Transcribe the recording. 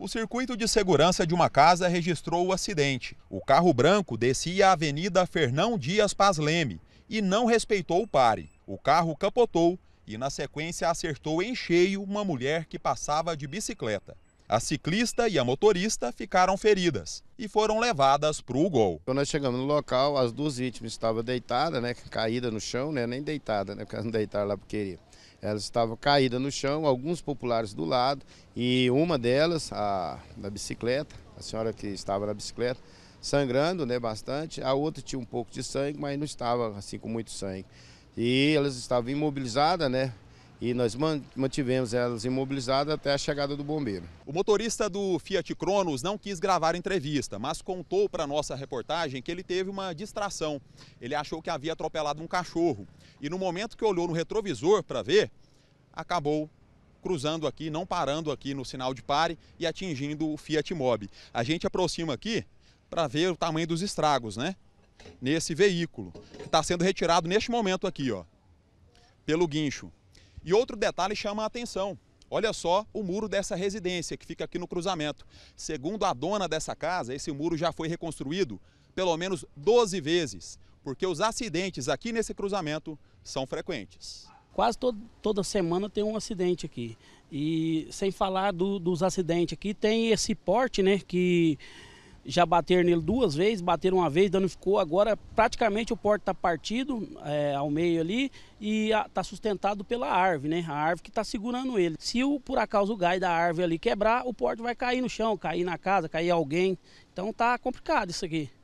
O circuito de segurança de uma casa registrou o acidente. O carro branco descia a Avenida Fernão Dias Paz Leme e não respeitou o pare. O carro capotou e, na sequência, acertou em cheio uma mulher que passava de bicicleta. A ciclista e a motorista ficaram feridas e foram levadas para o gol. Quando nós chegamos no local, as duas vítimas estavam deitadas, né, caídas no chão, né, nem deitada, né, porque elas não deitaram lá porque queria. Elas estavam caídas no chão, alguns populares do lado, e uma delas, a da bicicleta, a senhora que estava na bicicleta, sangrando né, bastante, a outra tinha um pouco de sangue, mas não estava assim com muito sangue. E elas estavam imobilizadas, né? e nós mantivemos elas imobilizadas até a chegada do bombeiro. O motorista do Fiat Cronos não quis gravar a entrevista, mas contou para nossa reportagem que ele teve uma distração. Ele achou que havia atropelado um cachorro e no momento que olhou no retrovisor para ver, acabou cruzando aqui, não parando aqui no sinal de pare e atingindo o Fiat Mobi. A gente aproxima aqui para ver o tamanho dos estragos, né? Nesse veículo que está sendo retirado neste momento aqui, ó, pelo guincho. E outro detalhe chama a atenção. Olha só o muro dessa residência que fica aqui no cruzamento. Segundo a dona dessa casa, esse muro já foi reconstruído pelo menos 12 vezes, porque os acidentes aqui nesse cruzamento são frequentes. Quase todo, toda semana tem um acidente aqui. E sem falar do, dos acidentes aqui, tem esse porte, né, que já bateram nele duas vezes, bateram uma vez, danificou. Agora praticamente o porte está partido é, ao meio ali e está sustentado pela árvore, né? A árvore que está segurando ele. Se o, por acaso o gai da árvore ali quebrar, o porte vai cair no chão, cair na casa, cair alguém. Então tá complicado isso aqui.